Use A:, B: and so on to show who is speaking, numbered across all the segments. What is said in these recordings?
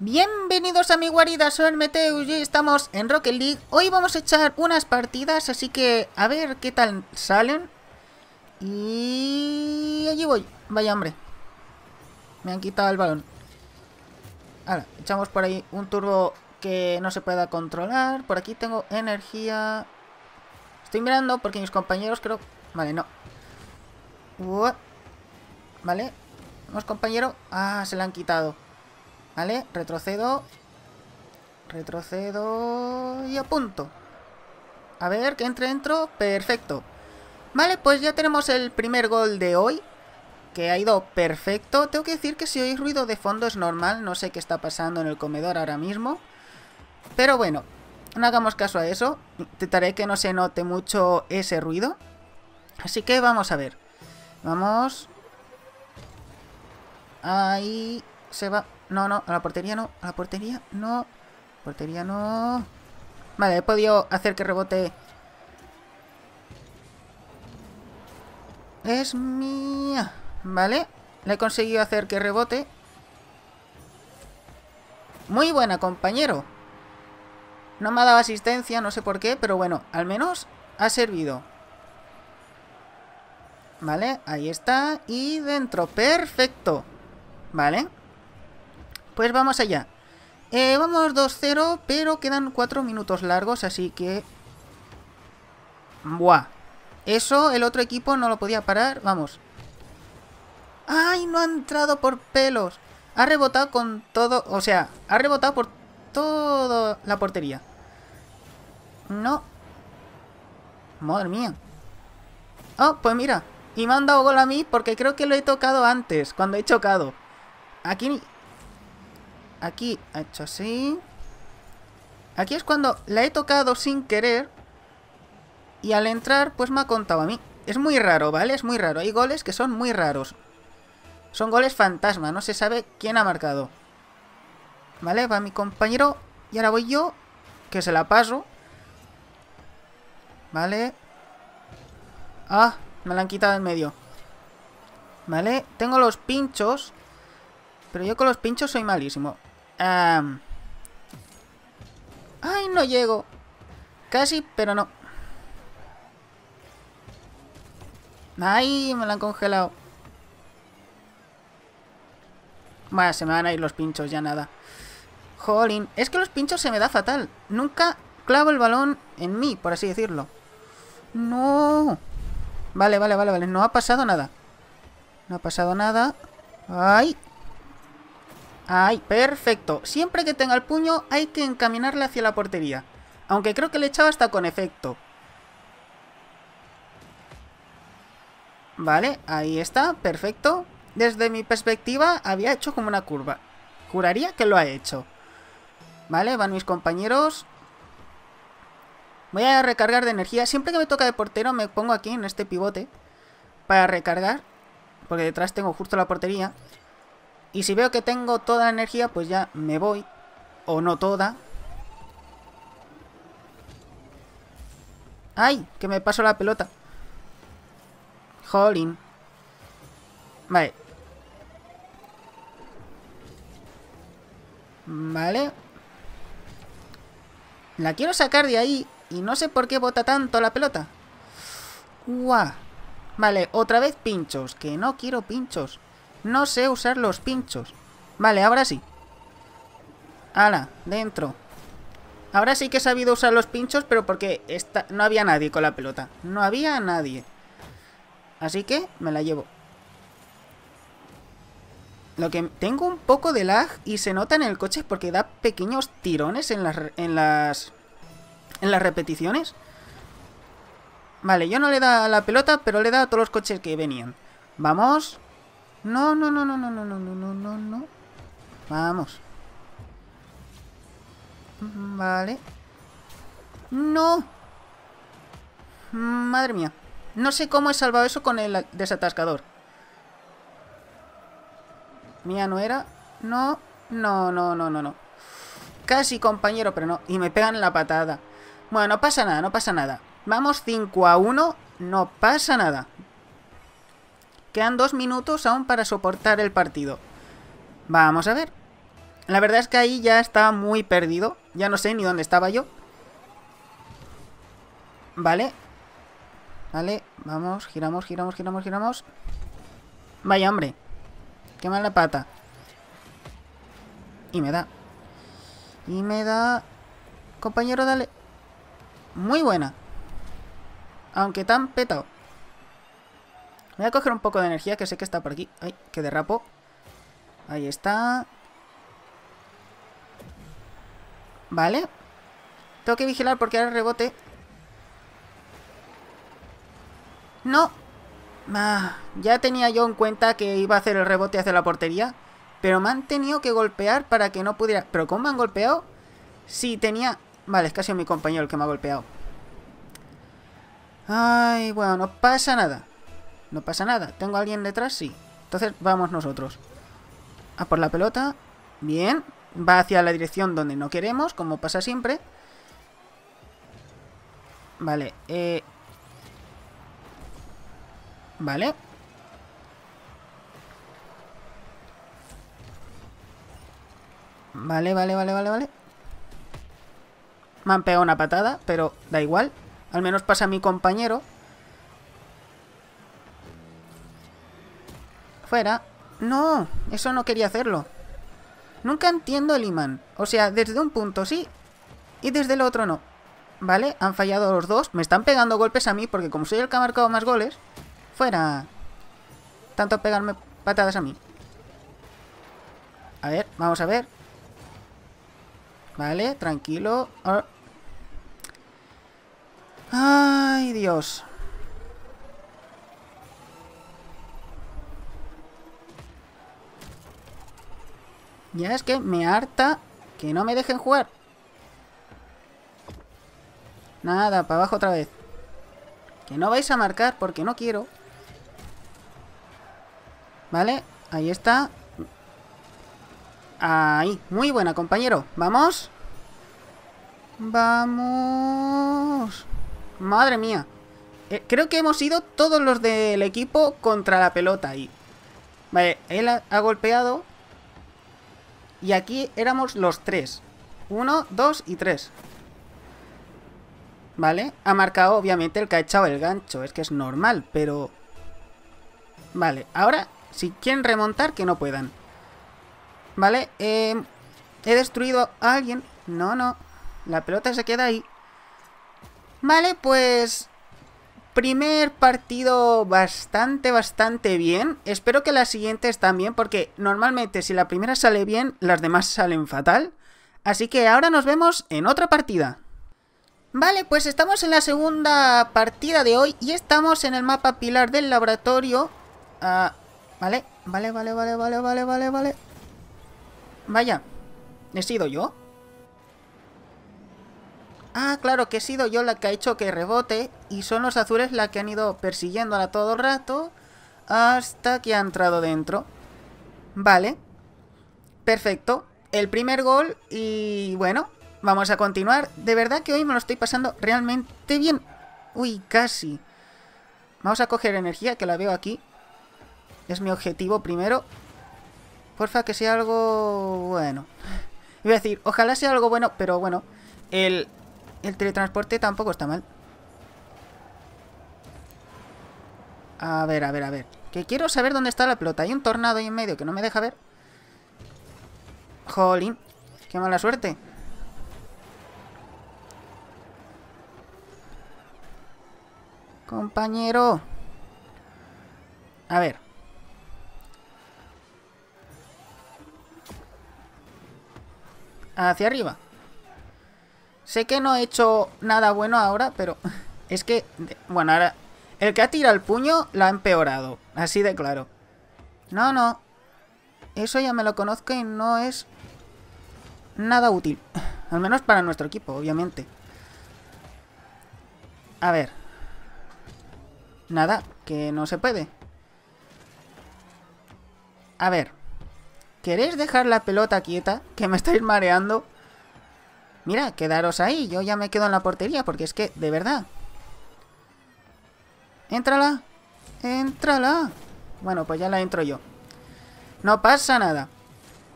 A: Bienvenidos a mi guarida, soy Meteus y estamos en Rocket League. Hoy vamos a echar unas partidas, así que a ver qué tal salen. Y allí voy. Vaya hombre. Me han quitado el balón. Ahora, echamos por ahí un turbo que no se pueda controlar. Por aquí tengo energía. Estoy mirando porque mis compañeros creo... Vale, no. Vale. Vamos, compañero. Ah, se la han quitado. ¿Vale? Retrocedo. Retrocedo y apunto. A ver, que entre dentro. Perfecto. Vale, pues ya tenemos el primer gol de hoy. Que ha ido perfecto. Tengo que decir que si oís ruido de fondo es normal. No sé qué está pasando en el comedor ahora mismo. Pero bueno, no hagamos caso a eso. Intentaré que no se note mucho ese ruido. Así que vamos a ver. Vamos. Ahí se va. No, no, a la portería no. A la portería no. Portería no. Vale, he podido hacer que rebote. Es mía. Vale. Le he conseguido hacer que rebote. Muy buena, compañero. No me ha dado asistencia, no sé por qué, pero bueno, al menos ha servido. Vale, ahí está. Y dentro, perfecto. Vale. Pues vamos allá. Eh, vamos 2-0, pero quedan 4 minutos largos, así que... Buah. Eso el otro equipo no lo podía parar. Vamos. ¡Ay, no ha entrado por pelos! Ha rebotado con todo... O sea, ha rebotado por toda la portería. No. Madre mía. Oh, pues mira. Y me han dado gol a mí porque creo que lo he tocado antes, cuando he chocado. Aquí Aquí ha hecho así. Aquí es cuando la he tocado sin querer. Y al entrar, pues me ha contado a mí. Es muy raro, ¿vale? Es muy raro. Hay goles que son muy raros. Son goles fantasma. No se sabe quién ha marcado. ¿Vale? Va mi compañero. Y ahora voy yo. Que se la paso. ¿Vale? Ah, me la han quitado en medio. ¿Vale? Tengo los pinchos. Pero yo con los pinchos soy malísimo. Ay, no llego. Casi, pero no. Ay, me la han congelado. Bueno, se me van a ir los pinchos, ya nada. Jolín, es que los pinchos se me da fatal. Nunca clavo el balón en mí, por así decirlo. No. Vale, vale, vale, vale. No ha pasado nada. No ha pasado nada. ¡Ay! ¡Ay, perfecto! Siempre que tenga el puño hay que encaminarle hacia la portería. Aunque creo que le echaba hasta con efecto. Vale, ahí está, perfecto. Desde mi perspectiva había hecho como una curva. Juraría que lo ha hecho. Vale, van mis compañeros. Voy a recargar de energía. Siempre que me toca de portero me pongo aquí en este pivote para recargar. Porque detrás tengo justo la portería. Y si veo que tengo toda la energía, pues ya me voy. O no toda. ¡Ay! Que me paso la pelota. Jolín. Vale. Vale. La quiero sacar de ahí. Y no sé por qué bota tanto la pelota. ¡Guau! Vale, otra vez pinchos. Que no quiero pinchos. No sé usar los pinchos. Vale, ahora sí. Ala, dentro. Ahora sí que he sabido usar los pinchos, pero porque esta... no había nadie con la pelota. No había nadie. Así que me la llevo. Lo que tengo un poco de lag y se nota en el coche porque da pequeños tirones en las, en las, en las repeticiones. Vale, yo no le da a la pelota, pero le da a todos los coches que venían. Vamos. No, no, no, no, no, no, no, no, no, no. Vamos. Vale. ¡No! Madre mía. No sé cómo he salvado eso con el desatascador. Mía no era. No, no, no, no, no, no. Casi compañero, pero no. Y me pegan la patada. Bueno, no pasa nada, no pasa nada. Vamos 5 a 1. No pasa nada quedan dos minutos aún para soportar el partido. Vamos a ver. La verdad es que ahí ya está muy perdido. Ya no sé ni dónde estaba yo. Vale. Vale, vamos, giramos, giramos, giramos, giramos. Vaya, hombre. Qué mala pata. Y me da. Y me da... Compañero, dale. Muy buena. Aunque tan petado voy a coger un poco de energía, que sé que está por aquí. Ay, que derrapo. Ahí está. Vale. Tengo que vigilar porque ahora rebote. No. Ah, ya tenía yo en cuenta que iba a hacer el rebote hacia la portería. Pero me han tenido que golpear para que no pudiera... ¿Pero cómo me han golpeado? Sí, tenía... Vale, es casi mi compañero el que me ha golpeado. Ay, bueno, no pasa nada. No pasa nada. ¿Tengo a alguien detrás? Sí. Entonces vamos nosotros. A por la pelota. Bien. Va hacia la dirección donde no queremos, como pasa siempre. Vale. Eh. Vale. Vale, vale, vale, vale, vale. Me han pegado una patada, pero da igual. Al menos pasa mi compañero. Fuera. No, eso no quería hacerlo. Nunca entiendo el imán. O sea, desde un punto sí y desde el otro no. ¿Vale? Han fallado los dos. Me están pegando golpes a mí porque como soy el que ha marcado más goles... Fuera. Tanto pegarme patadas a mí. A ver, vamos a ver. Vale, tranquilo. Ay, Dios. Ya es que me harta que no me dejen jugar. Nada, para abajo otra vez. Que no vais a marcar porque no quiero. Vale, ahí está. Ahí, muy buena, compañero. ¿Vamos? Vamos. Madre mía. Eh, creo que hemos ido todos los del equipo contra la pelota ahí. Vale, él ha golpeado y aquí éramos los tres. Uno, dos y tres. ¿Vale? Ha marcado obviamente el que ha echado el gancho. Es que es normal, pero... Vale, ahora si quieren remontar, que no puedan. ¿Vale? Eh, he destruido a alguien. No, no. La pelota se queda ahí. Vale, pues primer partido bastante, bastante bien. Espero que las siguientes también, porque normalmente si la primera sale bien, las demás salen fatal. Así que ahora nos vemos en otra partida. Vale, pues estamos en la segunda partida de hoy y estamos en el mapa pilar del laboratorio. Ah, vale, vale, vale, vale, vale, vale, vale, vale. Vaya, ¿he sido yo? Ah, claro, que he sido yo la que ha hecho que rebote y son los azules la que han ido persiguiéndola todo el rato hasta que ha entrado dentro. Vale. Perfecto. El primer gol y bueno, vamos a continuar. De verdad que hoy me lo estoy pasando realmente bien. Uy, casi. Vamos a coger energía, que la veo aquí. Es mi objetivo primero. Porfa, que sea algo bueno. Voy a decir, ojalá sea algo bueno, pero bueno. El el teletransporte tampoco está mal. A ver, a ver, a ver. Que quiero saber dónde está la pelota. Hay un tornado ahí en medio que no me deja ver. Jolín. Qué mala suerte. Compañero. A ver. Hacia arriba. Sé que no he hecho nada bueno ahora, pero es que... Bueno, ahora... El que ha tirado el puño la ha empeorado. Así de claro. No, no. Eso ya me lo conozco y no es... Nada útil. Al menos para nuestro equipo, obviamente. A ver. Nada, que no se puede. A ver. ¿Queréis dejar la pelota quieta? Que me estáis mareando. Mira, quedaros ahí, yo ya me quedo en la portería, porque es que, de verdad. Éntrala, éntrala. Bueno, pues ya la entro yo. No pasa nada.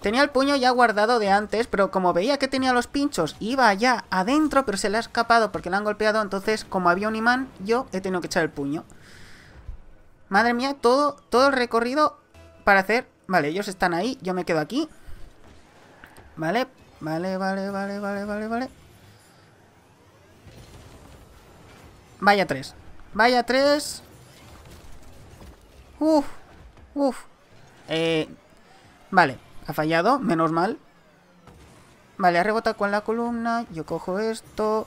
A: Tenía el puño ya guardado de antes, pero como veía que tenía los pinchos, iba allá adentro, pero se le ha escapado porque le han golpeado. Entonces, como había un imán, yo he tenido que echar el puño. Madre mía, todo, todo el recorrido para hacer... Vale, ellos están ahí, yo me quedo aquí. Vale, Vale, vale, vale, vale, vale, vale. Vaya tres. Vaya tres. Uf, uf. Eh, vale, ha fallado, menos mal. Vale, ha rebotado con la columna. Yo cojo esto.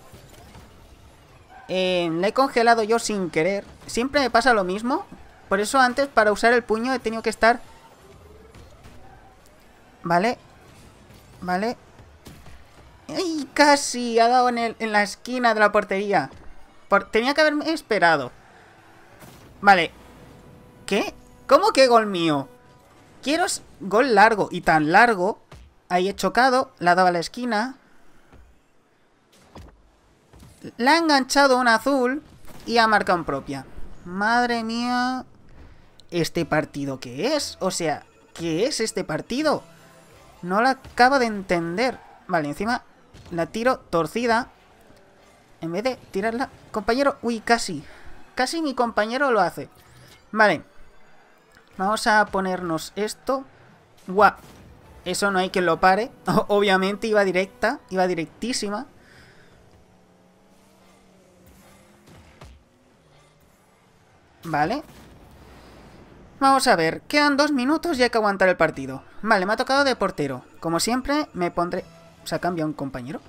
A: Eh, la he congelado yo sin querer. Siempre me pasa lo mismo. Por eso antes, para usar el puño, he tenido que estar... Vale. Vale. ¡Ay, casi! Ha dado en, la esquina de la portería. Tenía que haberme esperado. Vale. ¿Qué? ¿Cómo que gol mío? Quiero gol largo y tan largo. Ahí he chocado, la ha dado a la esquina. La ha enganchado un azul y ha marcado en propia. Madre mía. ¿Este partido qué es? O sea, ¿qué es este partido? No lo acabo de entender. Vale, encima la tiro torcida. En vez de tirarla... Compañero... Uy, casi. Casi mi compañero lo hace. Vale. Vamos a ponernos esto. Guau. Eso no hay quien lo pare. Obviamente iba directa. Iba directísima. Vale. Vamos a ver, quedan dos minutos y hay que aguantar el partido. Vale, me ha tocado de portero. Como siempre, me pondré se cambia un compañero.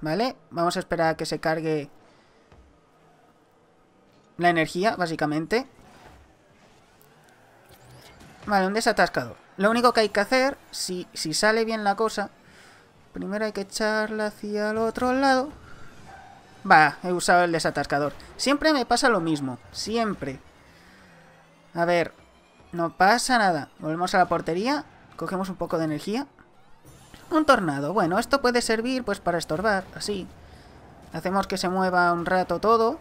A: ¿Vale? Vamos a esperar a que se cargue la energía, básicamente. Vale, un desatascador. Lo único que hay que hacer, si, si sale bien la cosa, primero hay que echarla hacia el otro lado. Va, he usado el desatascador. Siempre me pasa lo mismo, siempre. A ver, no pasa nada. Volvemos a la portería, cogemos un poco de energía. Un tornado. Bueno, esto puede servir pues para estorbar, así. Hacemos que se mueva un rato todo.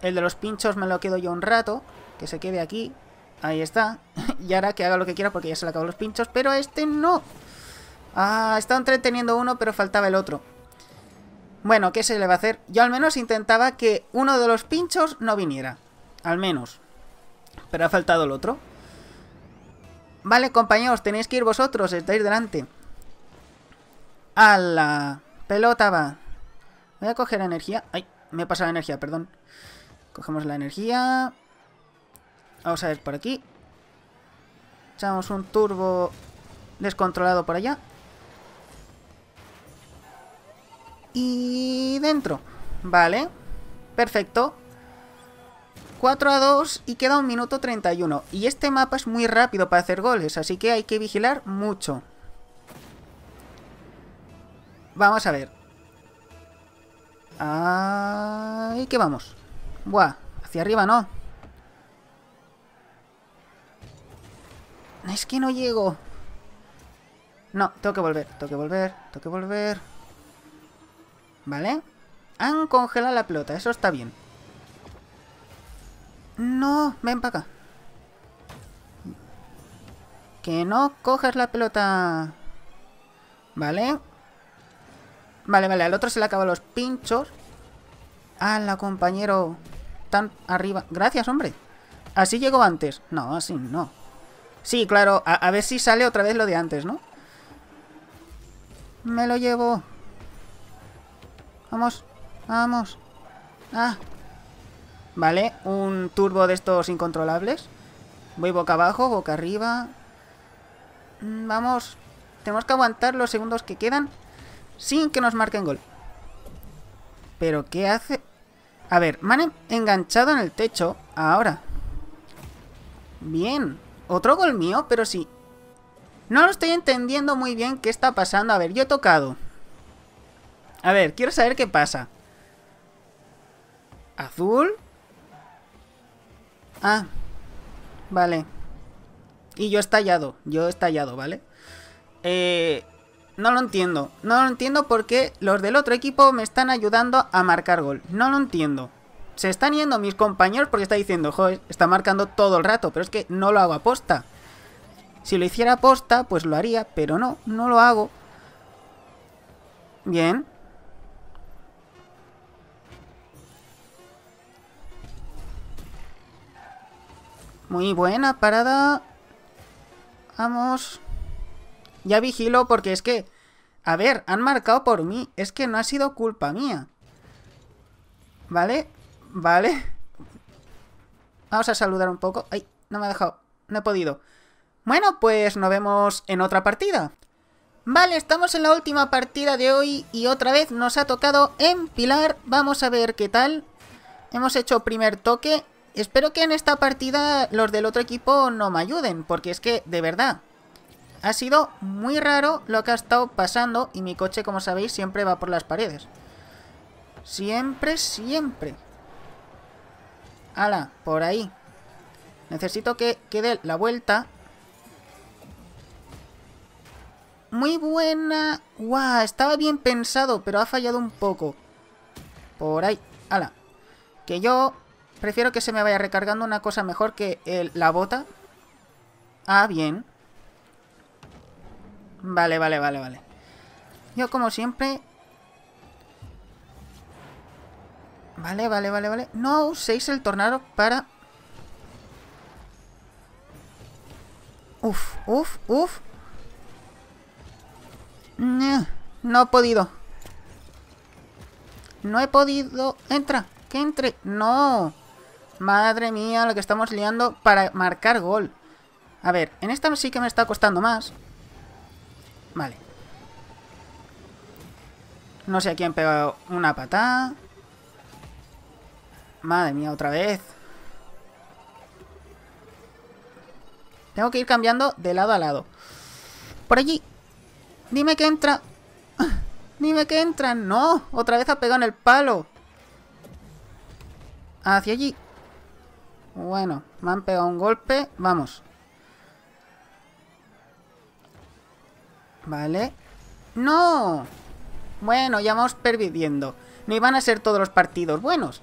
A: El de los pinchos me lo quedo yo un rato. Que se quede aquí. Ahí está. y ahora que haga lo que quiera porque ya se le acaban los pinchos. Pero a este no. Ah, está entreteniendo uno, pero faltaba el otro. Bueno, ¿qué se le va a hacer? Yo al menos intentaba que uno de los pinchos no viniera. Al menos. Pero ha faltado el otro. Vale, compañeros, tenéis que ir vosotros, estáis delante. ¡A la pelota va! Voy a coger energía. ¡Ay! Me he pasado energía, perdón. Cogemos la energía. Vamos a ver por aquí. Echamos un turbo descontrolado por allá. Y dentro. Vale. Perfecto. 4 a 2 y queda un minuto 31. Y este mapa es muy rápido para hacer goles, así que hay que vigilar mucho. Vamos a ver. Ahí que vamos. Buah, hacia arriba no. Es que no llego. No, tengo que volver, tengo que volver, tengo que volver. ¿Vale? Han congelado la pelota, eso está bien. No, ven para acá. Que no coges la pelota. ¿Vale? Vale, vale, al otro se le acaban los pinchos. la compañero! Tan arriba. Gracias, hombre. Así llegó antes. No, así no. Sí, claro, a, a ver si sale otra vez lo de antes, ¿no? Me lo llevo. Vamos, vamos. Ah. Vale, un turbo de estos incontrolables. Voy boca abajo, boca arriba. Mm, vamos. Tenemos que aguantar los segundos que quedan sin que nos marquen gol. ¿Pero qué hace? A ver, han enganchado en el techo ahora. Bien. Otro gol mío, pero sí. No lo estoy entendiendo muy bien qué está pasando. A ver, yo he tocado. A ver, quiero saber qué pasa. Azul. Ah. Vale. Y yo estallado. Yo he estallado, ¿vale? Eh... No lo entiendo. No lo entiendo porque los del otro equipo me están ayudando a marcar gol. No lo entiendo. Se están yendo mis compañeros porque está diciendo, joder, está marcando todo el rato, pero es que no lo hago a posta. Si lo hiciera a posta, pues lo haría, pero no, no lo hago. Bien. Muy buena parada. Vamos. Ya vigilo porque es que... A ver, han marcado por mí. Es que no ha sido culpa mía. ¿Vale? ¿Vale? Vamos a saludar un poco. Ay, no me ha dejado. No he podido. Bueno, pues nos vemos en otra partida. Vale, estamos en la última partida de hoy y otra vez nos ha tocado en Pilar. Vamos a ver qué tal. Hemos hecho primer toque. Espero que en esta partida los del otro equipo no me ayuden, porque es que, de verdad, ha sido muy raro lo que ha estado pasando y mi coche, como sabéis, siempre va por las paredes. Siempre, siempre. Ala, por ahí. Necesito que quede la vuelta. Muy buena. Guau, estaba bien pensado, pero ha fallado un poco. Por ahí. Ala. Que yo prefiero que se me vaya recargando una cosa mejor que la bota. Ah, bien. Vale, vale, vale, vale. Yo como siempre... Vale, vale, vale, vale. No uséis el tornado para... Uf, uf, uf. No, no he podido. No he podido. Entra, que entre. No. Madre mía, lo que estamos liando para marcar gol. A ver, en esta sí que me está costando más. Vale. No sé a quién pegado una patada. Madre mía, otra vez. Tengo que ir cambiando de lado a lado. Por allí. Dime que entra. Dime que entra. No, otra vez ha pegado en el palo. Hacia allí. Bueno, me han pegado un golpe. Vamos. Vale. ¡No! Bueno, ya vamos perdiendo. No iban a ser todos los partidos buenos.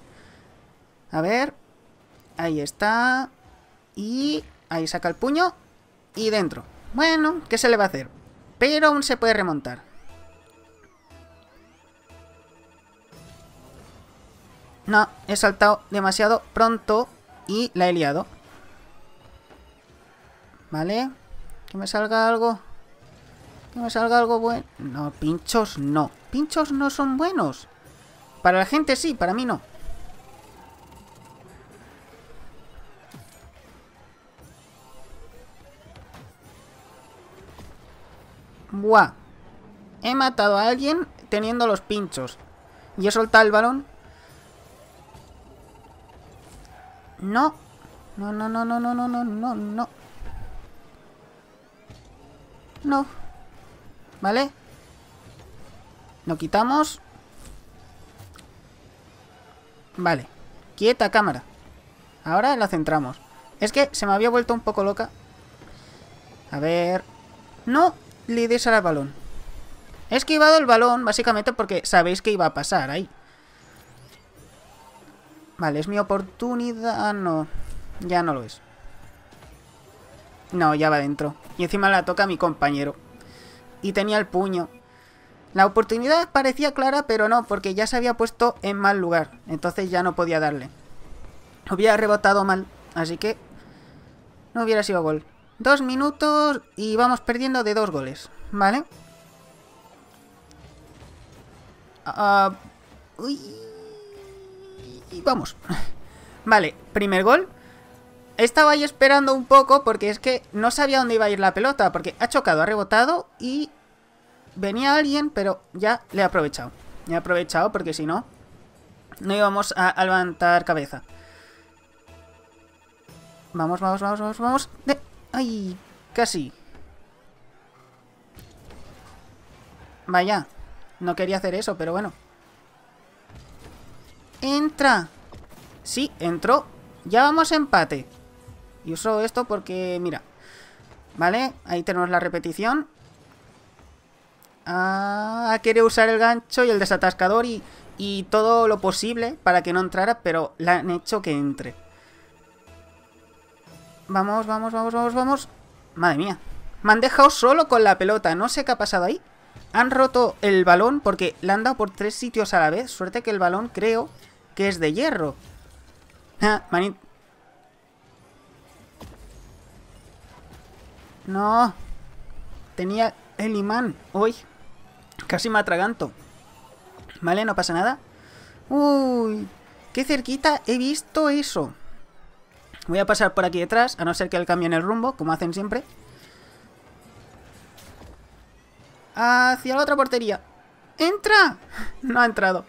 A: A ver. Ahí está. Y ahí saca el puño. Y dentro. Bueno, ¿qué se le va a hacer? Pero aún se puede remontar. No, he saltado demasiado pronto y la he liado. Vale. Que me salga algo que me salga algo bueno. No, pinchos no. Pinchos no son buenos. Para la gente sí, para mí no. Buah. He matado a alguien teniendo los pinchos. Y he soltado el balón. No. No, no, no, no, no, no, no, no, no. No. ¿Vale? Lo quitamos. Vale. Quieta cámara. Ahora la centramos. Es que se me había vuelto un poco loca. A ver... No le des el balón. He esquivado el balón básicamente porque sabéis que iba a pasar ahí. Vale, es mi oportunidad... no. Ya no lo es. No, ya va adentro. Y encima la toca mi compañero y tenía el puño. La oportunidad parecía clara, pero no, porque ya se había puesto en mal lugar. Entonces ya no podía darle. Hubiera rebotado mal, así que no hubiera sido gol. Dos minutos y vamos perdiendo de dos goles, ¿vale? Ah, vamos. Vale, primer gol. Estaba ahí esperando un poco porque es que no sabía dónde iba a ir la pelota. Porque ha chocado, ha rebotado y venía alguien, pero ya le he aprovechado. Le he aprovechado porque si no, no íbamos a, levantar cabeza. Vamos, vamos, vamos, vamos, vamos. ¡Ay! Casi. Vaya. No quería hacer eso, pero bueno. ¡Entra! Sí, entró. Ya vamos a empate. Y uso esto porque, mira. ¿Vale? Ahí tenemos la repetición. Ah, quiere usar el gancho y el desatascador y, y todo lo posible para que no entrara, pero la han hecho que entre. Vamos, vamos, vamos, vamos, vamos. Madre mía. Me han dejado solo con la pelota. No sé qué ha pasado ahí. Han roto el balón porque le han dado por tres sitios a la vez. Suerte que el balón creo que es de hierro. Ah, No. Tenía el imán hoy. Casi me atraganto. Vale, no pasa nada. Uy, qué cerquita he visto eso. Voy a pasar por aquí detrás, a no ser que el cambie en el rumbo, como hacen siempre. Hacia la otra portería. ¡Entra! No ha entrado.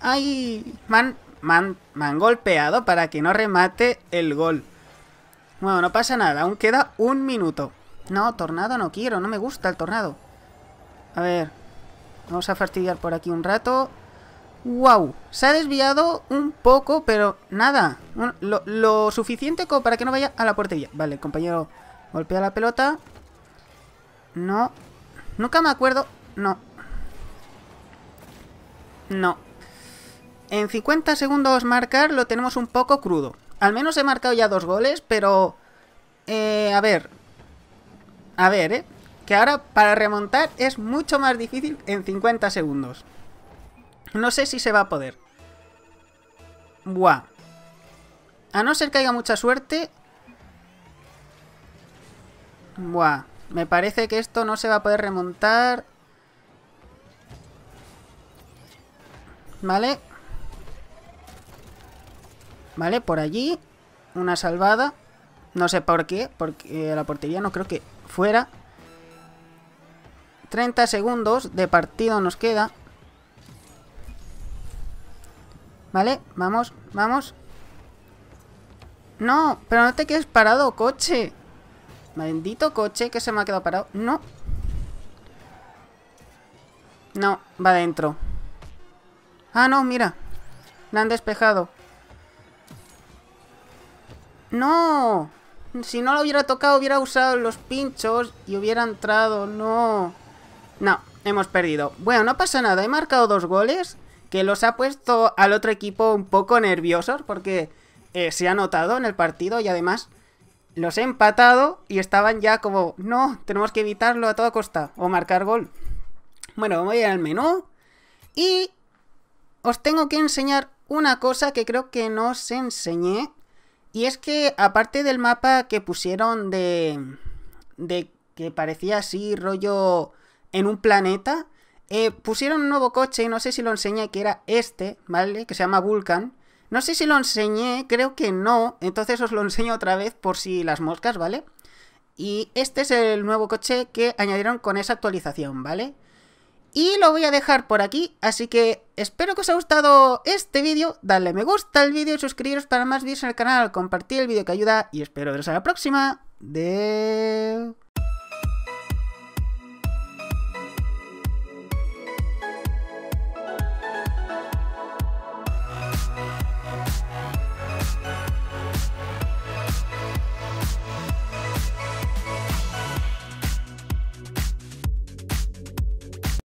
A: ¡Ay! Man, man, man golpeado para que no remate el gol. Bueno, no pasa nada, aún queda un minuto. No, tornado no quiero, no me gusta el tornado. A ver, vamos a fastidiar por aquí un rato. ¡Wow! Se ha desviado un poco, pero nada. lo, suficiente como para que no vaya a la puertilla. Vale, compañero golpea la pelota. No. Nunca me acuerdo. No. No. En 50 segundos marcar lo tenemos un poco crudo. Al menos he marcado ya dos goles, pero... Eh, a ver. A ver, ¿eh? Que ahora para remontar es mucho más difícil en 50 segundos. No sé si se va a poder. Buah. A no ser que haya mucha suerte... Buah. Me parece que esto no se va a poder remontar. Vale. Vale, por allí. Una salvada. No sé por qué, porque eh, la portería no creo que fuera. 30 segundos de partido nos queda. Vale, vamos, vamos. No, pero no te quedes parado, coche. Bendito coche que se me ha quedado parado. No. No, va adentro. Ah, no, mira. La han despejado. ¡No! Si no lo hubiera tocado, hubiera usado los pinchos y hubiera entrado. ¡No! No, hemos perdido. Bueno, no pasa nada. He marcado dos goles que los ha puesto al otro equipo un poco nerviosos porque eh, se ha notado en el partido y además los he empatado y estaban ya como, no, tenemos que evitarlo a toda costa o marcar gol. Bueno, voy ir al menú y os tengo que enseñar una cosa que creo que no os enseñé y es que, aparte del mapa que pusieron de. de que parecía así, rollo. en un planeta. Eh, pusieron un nuevo coche, no sé si lo enseñé, que era este, ¿vale? Que se llama Vulcan. No sé si lo enseñé, creo que no, entonces os lo enseño otra vez por si las moscas, ¿vale? Y este es el nuevo coche que añadieron con esa actualización, ¿vale? Y lo voy a dejar por aquí, así que espero que os haya gustado este vídeo, Dale me gusta al vídeo, suscribiros para más vídeos en el canal, compartir el vídeo que ayuda y espero veros a la próxima. De...